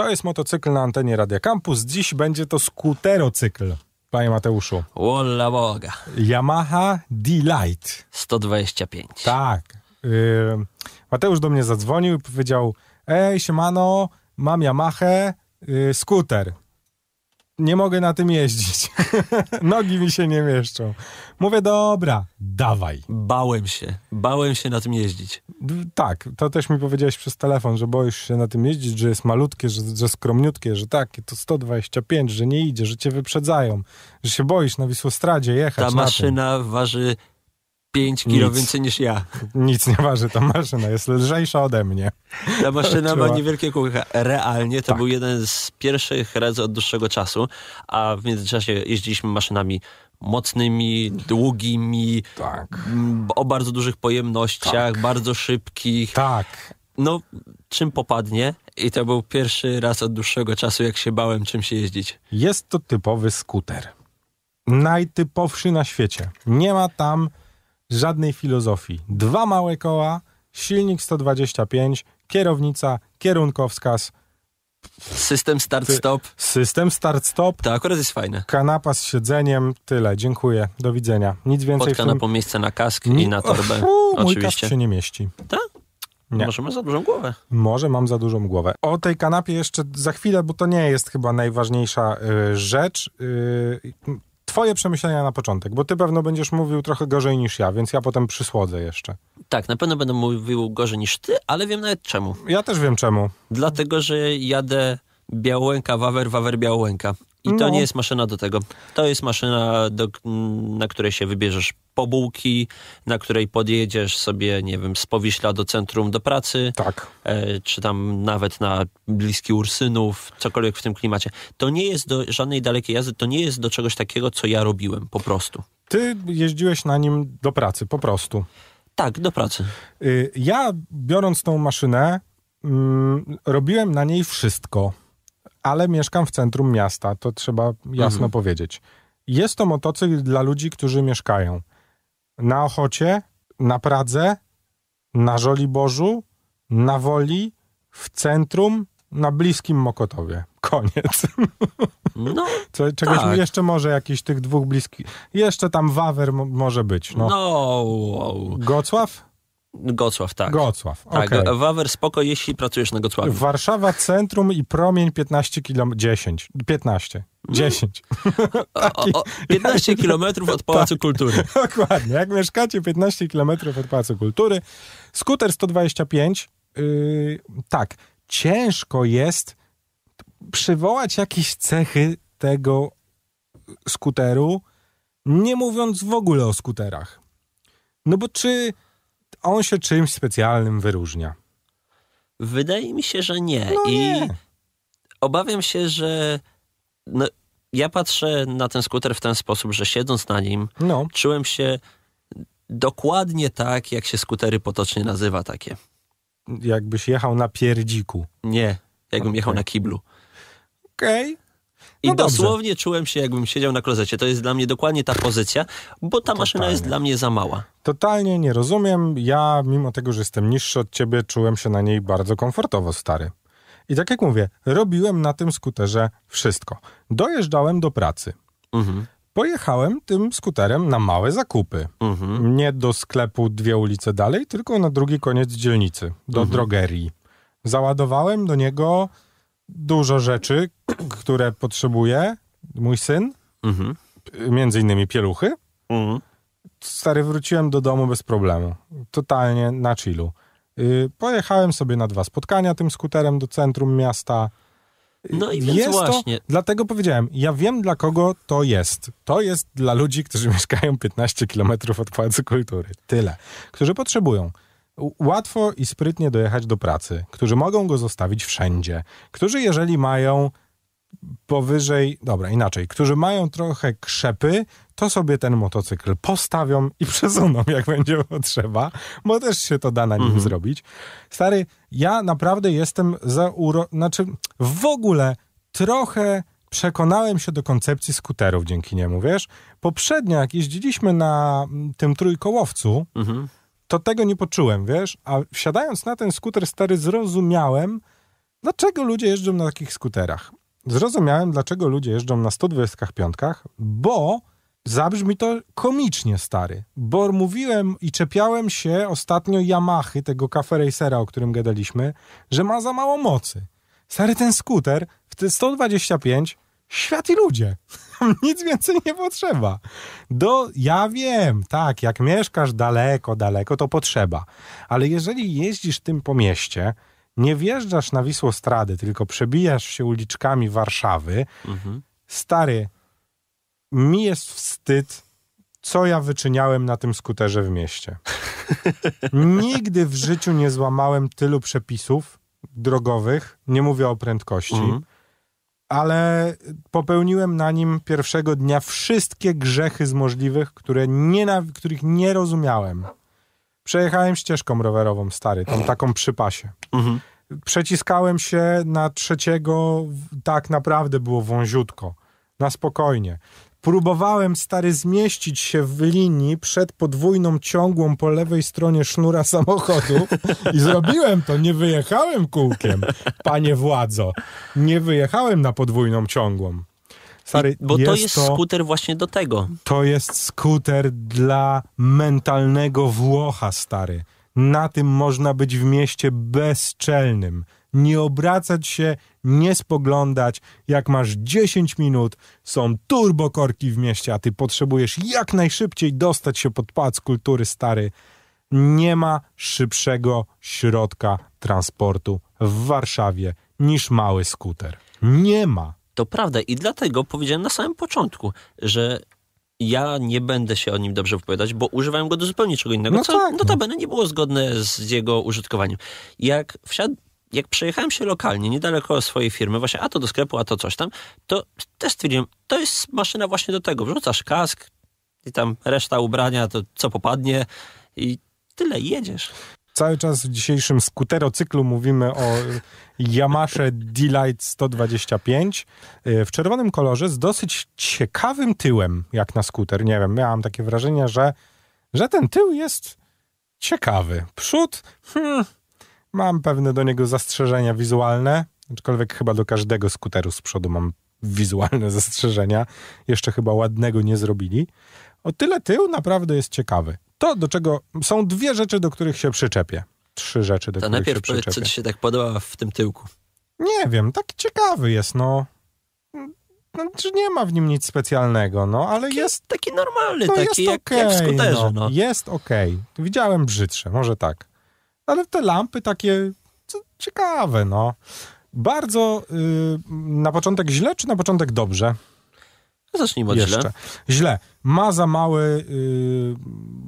To jest motocykl na antenie Radia Campus. Dziś będzie to skuterocykl. Panie Mateuszu. Wola Boga. Yamaha D-Light. 125. Tak. Y, Mateusz do mnie zadzwonił i powiedział: Ej, siemano, mam Yamahę, y, skuter nie mogę na tym jeździć. Nogi mi się nie mieszczą. Mówię, dobra, dawaj. Bałem się, bałem się na tym jeździć. Tak, to też mi powiedziałeś przez telefon, że boisz się na tym jeździć, że jest malutkie, że, że skromniutkie, że takie to 125, że nie idzie, że cię wyprzedzają, że się boisz na Wisłostradzie jechać. Ta maszyna waży 5 kilo Nic. więcej niż ja. Nic nie waży ta maszyna, jest lżejsza ode mnie. Ta maszyna ma niewielkie kółka. Realnie to tak. był jeden z pierwszych razy od dłuższego czasu, a w międzyczasie jeździliśmy maszynami mocnymi, długimi, tak. o bardzo dużych pojemnościach, tak. bardzo szybkich. Tak. No, czym popadnie i to był pierwszy raz od dłuższego czasu, jak się bałem czym się jeździć. Jest to typowy skuter. Najtypowszy na świecie. Nie ma tam żadnej filozofii. Dwa małe koła, silnik 125, kierownica, kierunkowskaz. System start-stop. System start-stop. To akurat jest fajne. Kanapa z siedzeniem, tyle. Dziękuję. Do widzenia. Nic więcej. Pod kanapą tym... miejsce na kask Ni... i na torbę. Fu, mój Oczywiście. kask się nie mieści. Tak? Nie. Może mam za dużą głowę. Może mam za dużą głowę. O tej kanapie jeszcze za chwilę, bo to nie jest chyba najważniejsza y, rzecz. Y, Twoje przemyślenia na początek, bo ty pewno będziesz mówił trochę gorzej niż ja, więc ja potem przysłodzę jeszcze. Tak, na pewno będę mówił gorzej niż ty, ale wiem nawet czemu. Ja też wiem czemu. Dlatego, że jadę Białęka, Wawer, Wawer, Białęka. I no. to nie jest maszyna do tego. To jest maszyna, do, na której się wybierzesz po na której podjedziesz sobie, nie wiem, z Powiśla do centrum do pracy. Tak. E, czy tam nawet na bliski Ursynów, cokolwiek w tym klimacie. To nie jest do żadnej dalekiej jazdy, to nie jest do czegoś takiego, co ja robiłem po prostu. Ty jeździłeś na nim do pracy, po prostu. Tak, do pracy. Y, ja biorąc tą maszynę, mm, robiłem na niej wszystko, ale mieszkam w centrum miasta, to trzeba jasno mhm. powiedzieć. Jest to motocykl dla ludzi, którzy mieszkają na Ochocie, na Pradze, na Żoliborzu, na Woli, w centrum, na bliskim Mokotowie. Koniec. No, Co, czegoś tak. jeszcze może jakiś tych dwóch bliskich. Jeszcze tam Wawer może być. No. no. Gocław? Gocław, tak. Gocław, tak. Okay. Wawer spoko, jeśli pracujesz na Gocławiu. Warszawa centrum i promień 15 km, 10, 15. 10. Taki, o, o, 15 jak... kilometrów od Pałacu tak, Kultury. Dokładnie. Jak mieszkacie 15 km od Pałacu Kultury, skuter 125, yy, tak, ciężko jest przywołać jakieś cechy tego skuteru, nie mówiąc w ogóle o skuterach. No bo czy on się czymś specjalnym wyróżnia? Wydaje mi się, że nie. No I nie. obawiam się, że no, ja patrzę na ten skuter w ten sposób, że siedząc na nim, no. czułem się dokładnie tak, jak się skutery potocznie nazywa takie. Jakbyś jechał na pierdziku. Nie, jakbym okay. jechał na kiblu. Okej. Okay. I no dosłownie czułem się, jakbym siedział na klozecie. To jest dla mnie dokładnie ta pozycja, bo ta Totalnie. maszyna jest dla mnie za mała. Totalnie nie rozumiem. Ja, mimo tego, że jestem niższy od ciebie, czułem się na niej bardzo komfortowo, stary. I tak jak mówię, robiłem na tym skuterze wszystko. Dojeżdżałem do pracy. Mhm. Pojechałem tym skuterem na małe zakupy. Mhm. Nie do sklepu dwie ulice dalej, tylko na drugi koniec dzielnicy, do mhm. drogerii. Załadowałem do niego dużo rzeczy, które potrzebuje mój syn, mhm. między innymi pieluchy. Mhm. Stary, wróciłem do domu bez problemu. Totalnie na chillu. Y, pojechałem sobie na dwa spotkania tym skuterem do centrum miasta. Y, no i więc jest właśnie. To, dlatego powiedziałem, ja wiem dla kogo to jest. To jest dla ludzi, którzy mieszkają 15 km od Pałacu Kultury. Tyle. Którzy potrzebują łatwo i sprytnie dojechać do pracy, którzy mogą go zostawić wszędzie, którzy jeżeli mają powyżej, dobra, inaczej, którzy mają trochę krzepy, to sobie ten motocykl postawią i przesuną, jak będzie potrzeba, bo też się to da na nim mhm. zrobić. Stary, ja naprawdę jestem za uro... Znaczy, w ogóle trochę przekonałem się do koncepcji skuterów dzięki niemu, wiesz? Poprzednio, jak jeździliśmy na mm, tym trójkołowcu, mhm to tego nie poczułem, wiesz? A wsiadając na ten skuter stary, zrozumiałem, dlaczego ludzie jeżdżą na takich skuterach. Zrozumiałem, dlaczego ludzie jeżdżą na 125, bo zabrzmi to komicznie, stary. Bo mówiłem i czepiałem się ostatnio Yamahy, tego Cafe Racera, o którym gadaliśmy, że ma za mało mocy. Stary, ten skuter w te 125 świat i ludzie. Nic więcej nie potrzeba. Do, ja wiem, tak, jak mieszkasz daleko, daleko, to potrzeba. Ale jeżeli jeździsz tym po mieście, nie wjeżdżasz na Wisłostrady, tylko przebijasz się uliczkami Warszawy, mhm. stary, mi jest wstyd, co ja wyczyniałem na tym skuterze w mieście. Nigdy w życiu nie złamałem tylu przepisów drogowych, nie mówię o prędkości. Mhm ale popełniłem na nim pierwszego dnia wszystkie grzechy z możliwych, które nie, których nie rozumiałem. Przejechałem ścieżką rowerową, stary, tą taką przy pasie. Mhm. Przeciskałem się na trzeciego, tak naprawdę było wąziutko, na spokojnie. Próbowałem, stary, zmieścić się w linii przed podwójną ciągłą po lewej stronie sznura samochodu i zrobiłem to. Nie wyjechałem kółkiem, panie władzo. Nie wyjechałem na podwójną ciągłą. Stary, bo jest to jest to, skuter właśnie do tego. To jest skuter dla mentalnego Włocha, stary. Na tym można być w mieście bezczelnym nie obracać się, nie spoglądać. Jak masz 10 minut, są turbokorki w mieście, a ty potrzebujesz jak najszybciej dostać się pod pałac kultury stary. Nie ma szybszego środka transportu w Warszawie niż mały skuter. Nie ma. To prawda i dlatego powiedziałem na samym początku, że ja nie będę się o nim dobrze wypowiadać, bo używałem go do zupełnie czego innego, no co tak. No. notabene nie było zgodne z jego użytkowaniem. Jak wsiadł jak przejechałem się lokalnie, niedaleko swojej firmy, właśnie a to do sklepu, a to coś tam, to też stwierdziłem, to jest maszyna właśnie do tego. Wrzucasz kask i tam reszta ubrania, to co popadnie i tyle, jedziesz. Cały czas w dzisiejszym skuterocyklu mówimy o Yamasze Delight 125 y, w czerwonym kolorze z dosyć ciekawym tyłem, jak na skuter. Nie wiem, miałam takie wrażenie, że, że ten tył jest ciekawy. Przód, hmm, Mam pewne do niego zastrzeżenia wizualne, aczkolwiek chyba do każdego skuteru z przodu mam wizualne zastrzeżenia. Jeszcze chyba ładnego nie zrobili. O tyle tył naprawdę jest ciekawy. To, do czego są dwie rzeczy, do których się przyczepię. Trzy rzeczy, do to których najpierw się przyczepię. co ci się tak podoba w tym tyłku? Nie wiem, tak ciekawy jest, no. Znaczy nie ma w nim nic specjalnego, no, ale taki, jest... Taki normalny, no, taki jest jak, okay, jak w skuterze, no. no. Jest okej. Okay. Widziałem brzydsze, może tak ale te lampy takie ciekawe, no. Bardzo yy, na początek źle, czy na początek dobrze? No zacznijmy od Jeszcze. źle. Źle. Ma za mały,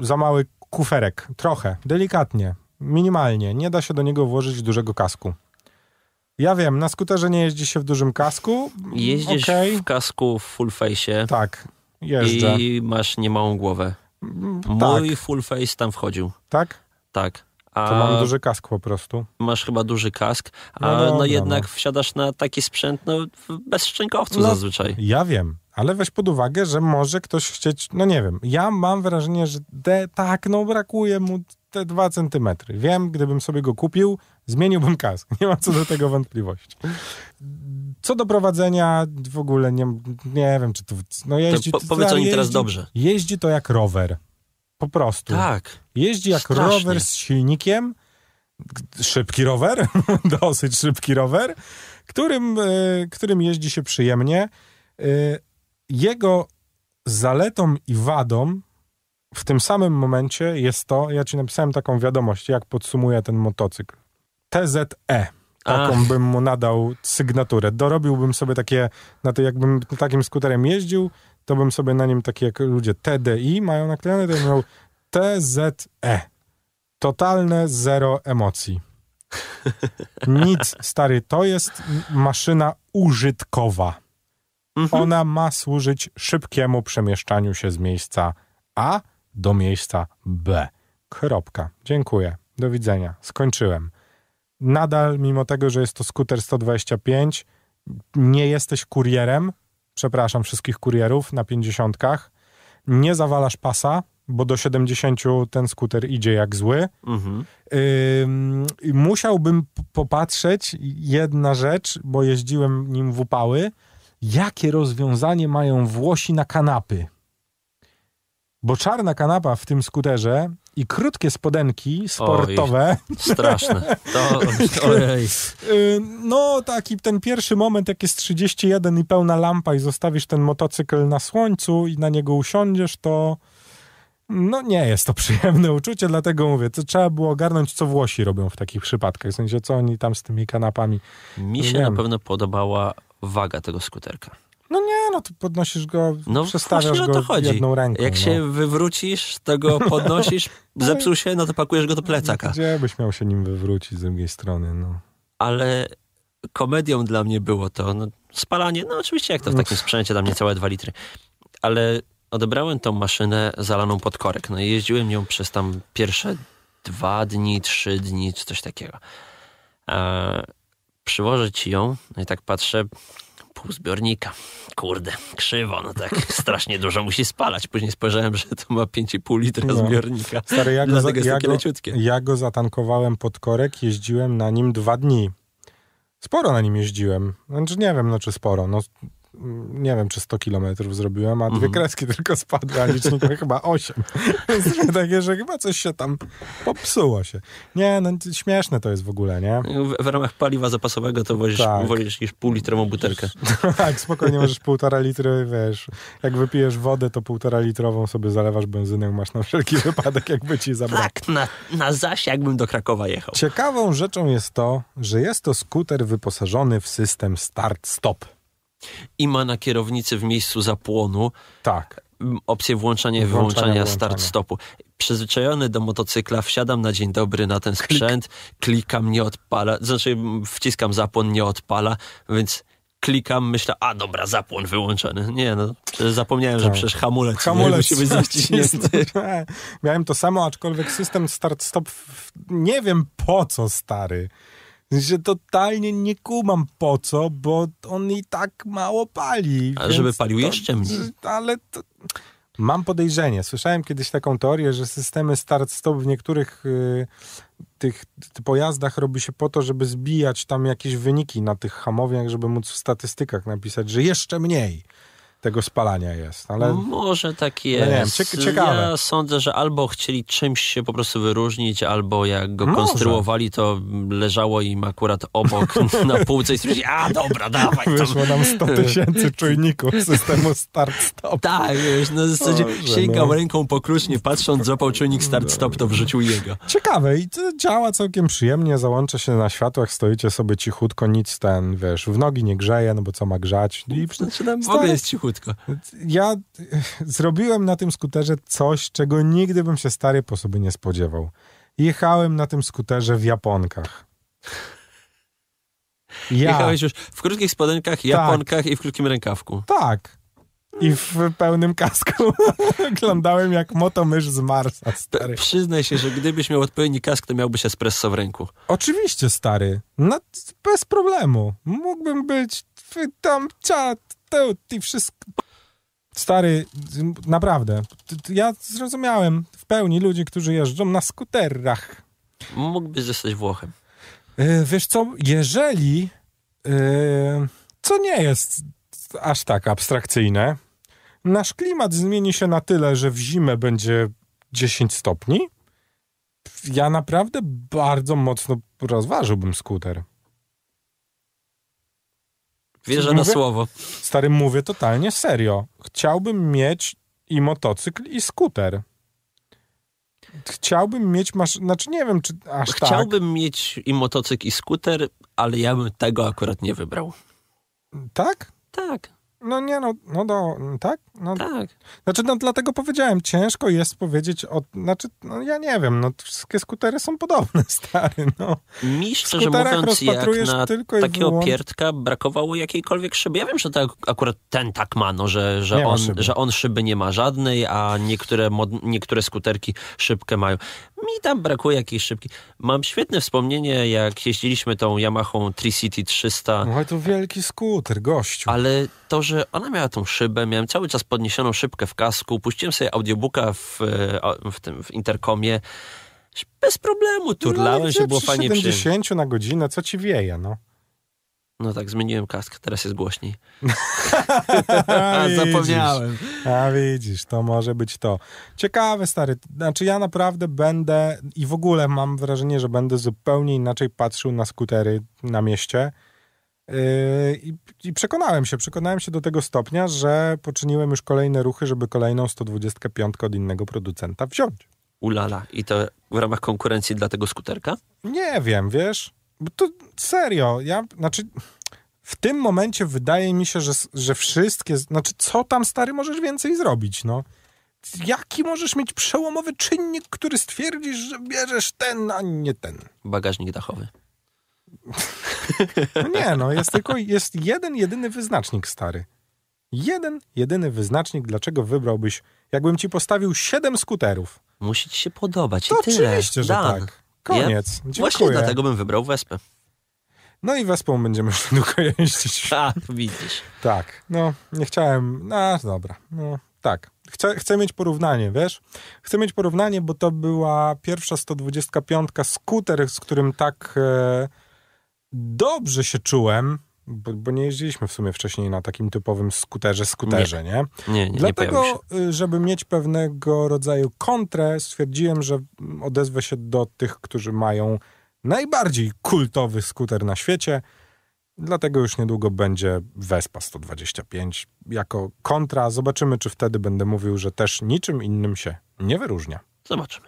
yy, za mały kuferek. Trochę. Delikatnie. Minimalnie. Nie da się do niego włożyć dużego kasku. Ja wiem, na skuterze nie jeździ się w dużym kasku. Jeździsz okay. w kasku w full face. Tak, jeżdżę. I masz niemałą głowę. Mm, tak. Mój full face tam wchodził. Tak? Tak. A to mam duży kask po prostu. Masz chyba duży kask, a no, dobra, no, no. jednak no. wsiadasz na taki sprzęt no, bez szczękowców no, zazwyczaj. Ja wiem, ale weź pod uwagę, że może ktoś chcieć, no nie wiem, ja mam wrażenie, że de, tak, no brakuje mu te dwa centymetry. Wiem, gdybym sobie go kupił, zmieniłbym kask. Nie ma co do tego wątpliwości. Co do prowadzenia, w ogóle nie, nie wiem, czy tu... No jeździ, to po, powiedz o nim teraz dobrze. Jeździ to jak rower. Po prostu. Tak. Jeździ jak Strasznie. rower z silnikiem. Szybki rower, dosyć szybki rower, którym, e, którym jeździ się przyjemnie. E, jego zaletą i wadą w tym samym momencie jest to, ja ci napisałem taką wiadomość, jak podsumuję ten motocykl. TZE. Taką Ach. bym mu nadał sygnaturę. Dorobiłbym sobie takie, na to jakbym takim skuterem jeździł, to bym sobie na nim, takie jak ludzie TDI mają naklejone, to bym miał TZE. Totalne zero emocji. Nic, stary, to jest maszyna użytkowa. Mhm. Ona ma służyć szybkiemu przemieszczaniu się z miejsca A do miejsca B. Kropka. Dziękuję. Do widzenia. Skończyłem. Nadal, mimo tego, że jest to skuter 125, nie jesteś kurierem, przepraszam wszystkich kurierów na pięćdziesiątkach, nie zawalasz pasa, bo do 70 ten skuter idzie jak zły. Mhm. musiałbym popatrzeć jedna rzecz, bo jeździłem nim w upały, jakie rozwiązanie mają Włosi na kanapy. Bo czarna kanapa w tym skuterze i krótkie spodenki sportowe. Oj, straszne. To, ojej. Y, no taki ten pierwszy moment, jak jest 31 i pełna lampa i zostawisz ten motocykl na słońcu i na niego usiądziesz, to no nie jest to przyjemne uczucie, dlatego mówię, to trzeba było ogarnąć, co Włosi robią w takich przypadkach, w sensie co oni tam z tymi kanapami. Mi się na pewno podobała waga tego skuterka. No nie, no to podnosisz go, no, przestawiasz go to chodzi. jedną ręką. Jak no. się wywrócisz, to go podnosisz, no zepsuł się, no to pakujesz go do plecaka. gdzie byś miał się nim wywrócić z drugiej strony, no. Ale komedią dla mnie było to, no, spalanie, no oczywiście jak to w takim sprzęcie, mnie całe dwa litry. Ale odebrałem tą maszynę zalaną pod korek, no i jeździłem nią przez tam pierwsze dwa dni, trzy dni, czy coś takiego. Eee, przywożę ci ją, no i tak patrzę, pół zbiornika. Kurde, krzywo, no tak strasznie dużo musi spalać. Później spojrzałem, że to ma 5,5 litra no. zbiornika. Stary, ja go, za, ja, go, ja go zatankowałem pod korek, jeździłem na nim dwa dni. Sporo na nim jeździłem. Znaczy nie wiem, no czy sporo, no Mm, nie wiem, czy 100 kilometrów zrobiłem, a dwie mhm. kreski tylko spadły, a licznik chyba 8. Więc takie, że chyba coś się tam popsuło się. Nie, no śmieszne to jest w ogóle, nie? W, w ramach paliwa zapasowego to wolisz, tak. wozisz niż pół litrową butelkę. No tak, spokojnie możesz półtora litry, wiesz, jak wypijesz wodę, to półtora litrową sobie zalewasz benzynę, masz na wszelki wypadek, jakby ci zabrakło. Tak, na, na zaś jakbym do Krakowa jechał. Ciekawą rzeczą jest to, że jest to skuter wyposażony w system start-stop i ma na kierownicy w miejscu zapłonu tak. opcję włączania i wyłączania start-stopu. Przyzwyczajony do motocykla, wsiadam na dzień dobry na ten sprzęt, Klik. klikam, nie odpala, znaczy wciskam zapłon, nie odpala, więc klikam, myślę, a dobra, zapłon wyłączony. Nie, no, zapomniałem, tak. że przecież hamulec, hamulec musi być zaciśnięty. Miałem to samo, aczkolwiek system start-stop, nie wiem po co, stary że totalnie nie kumam po co, bo on i tak mało pali. Ale żeby palił to, jeszcze mniej. Ale to... Mam podejrzenie. Słyszałem kiedyś taką teorię, że systemy start-stop w niektórych y, tych, pojazdach robi się po to, żeby zbijać tam jakieś wyniki na tych hamowniach, żeby móc w statystykach napisać, że jeszcze mniej tego spalania jest. Ale... Może tak no jest. Nie, wiem, ciekawe. Ja sądzę, że albo chcieli czymś się po prostu wyróżnić, albo jak go Może. konstruowali, to leżało im akurat obok na półce i stwierdzili, a dobra, dawaj. Wyszło nam 100 tysięcy czujników systemu start-stop. Tak, wiesz, no w zasadzie Boże, no. sięgał no. ręką po nie patrząc, złapał czujnik start-stop, no. to wrzucił jego. Ciekawe i to działa całkiem przyjemnie, załącza się na światłach, stoicie sobie cichutko, nic ten, wiesz, w nogi nie grzeje, no bo co ma grzać. I... Znaczy tam w ogóle jest cichutko płytko. Ja zrobiłem na tym skuterze coś, czego nigdy bym się stary po sobie nie spodziewał. Jechałem na tym skuterze w Japonkach. Ja. Jechałeś już w krótkich spodenkach, tak. Japonkach tak. i w krótkim rękawku. Tak i w pełnym kasku. Wyglądałem jak motomysz z Marsa, stary. przyznaj się, że gdybyś miał odpowiedni kask, to miałbyś espresso w ręku. Oczywiście, stary. No, bez problemu. Mógłbym być tam, cia, to ty wszystko... Stary, naprawdę, ja zrozumiałem w pełni ludzi, którzy jeżdżą na skuterach. Mógłbyś zostać Włochem. E, wiesz co, jeżeli, e, co nie jest aż tak abstrakcyjne, nasz klimat zmieni się na tyle, że w zimę będzie 10 stopni, ja naprawdę bardzo mocno rozważyłbym skuter. Wierzę na słowo. Stary, mówię totalnie serio. Chciałbym mieć i motocykl, i skuter. Chciałbym mieć, maszynę, znaczy nie wiem, czy aż tak. Chciałbym tak. mieć i motocykl, i skuter, ale ja bym tego akurat nie wybrał. Tak? Tak. No nie, no, no do, tak? No, tak. Znaczy, no dlatego powiedziałem, ciężko jest powiedzieć o, znaczy, no ja nie wiem, no wszystkie skutery są podobne, stary, no. Mi szczerze mówiąc, jak na tylko takiego pierdka brakowało jakiejkolwiek szyby. Ja wiem, że tak, akurat ten tak ma, no, że, że, on, szyby. że on szyby nie ma żadnej, a niektóre, mod, niektóre skuterki szybkę mają mi tam brakuje jakiejś szybki. Mam świetne wspomnienie, jak jeździliśmy tą Yamaha Tri-City 300. No ale to wielki skuter, gościu. Ale to, że ona miała tą szybę, miałem cały czas podniesioną szybkę w kasku, puściłem sobie audiobooka w, e, w tym w interkomie. Bez problemu turlałem, no, że było fajnie przy... 70 na godzinę, co ci wieje, no. No tak, zmieniłem kask, teraz jest głośniej. A, zapomniałem. A widzisz, to może być to. Ciekawe, stary. Znaczy ja naprawdę będę i w ogóle mam wrażenie, że będę zupełnie inaczej patrzył na skutery na mieście. Yy, I przekonałem się, przekonałem się do tego stopnia, że poczyniłem już kolejne ruchy, żeby kolejną 125 od innego producenta wziąć. Ulala. I to w ramach konkurencji dla tego skuterka? Nie wiem, wiesz. Bo to serio, ja, znaczy w tym momencie wydaje mi się, że, że wszystkie, znaczy co tam stary możesz więcej zrobić, no. Jaki możesz mieć przełomowy czynnik, który stwierdzisz, że bierzesz ten, a nie ten? Bagażnik dachowy. No nie, no jest tylko jest jeden, jedyny wyznacznik stary. Jeden, jedyny wyznacznik, dlaczego wybrałbyś, jakbym ci postawił siedem skuterów. Musi ci się podobać. To I tyle. Oczywiście, że Dan. tak. Koniec. Dziękuję. Właśnie dlatego bym wybrał Wespę. No i Wespą będziemy już długo jeździć. A, tak, widzisz. Tak, no nie chciałem, no dobra, no tak. Chcę, chcę mieć porównanie, wiesz? Chcę mieć porównanie, bo to była pierwsza 125 skuter, z którym tak e, dobrze się czułem, bo, bo, nie jeździliśmy w sumie wcześniej na takim typowym skuterze, skuterze, nie? Nie, nie, nie Dlatego, nie y, żeby mieć pewnego rodzaju kontrę, stwierdziłem, że mm, odezwę się do tych, którzy mają najbardziej kultowy skuter na świecie. Dlatego już niedługo będzie Vespa 125 jako kontra. Zobaczymy, czy wtedy będę mówił, że też niczym innym się nie wyróżnia. Zobaczymy.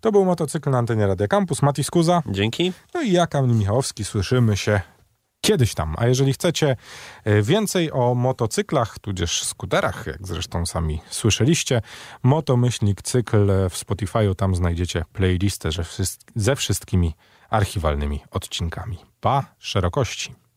To był motocykl na antenie Radia Campus. Mati Skuza. Dzięki. No i Jakam Michałowski. Słyszymy się kiedyś tam. A jeżeli chcecie y, więcej o motocyklach, tudzież skuterach, jak zresztą sami słyszeliście, motomyślnik cykl w Spotify'u, tam znajdziecie playlistę ze wszystkimi archiwalnymi odcinkami. Pa szerokości!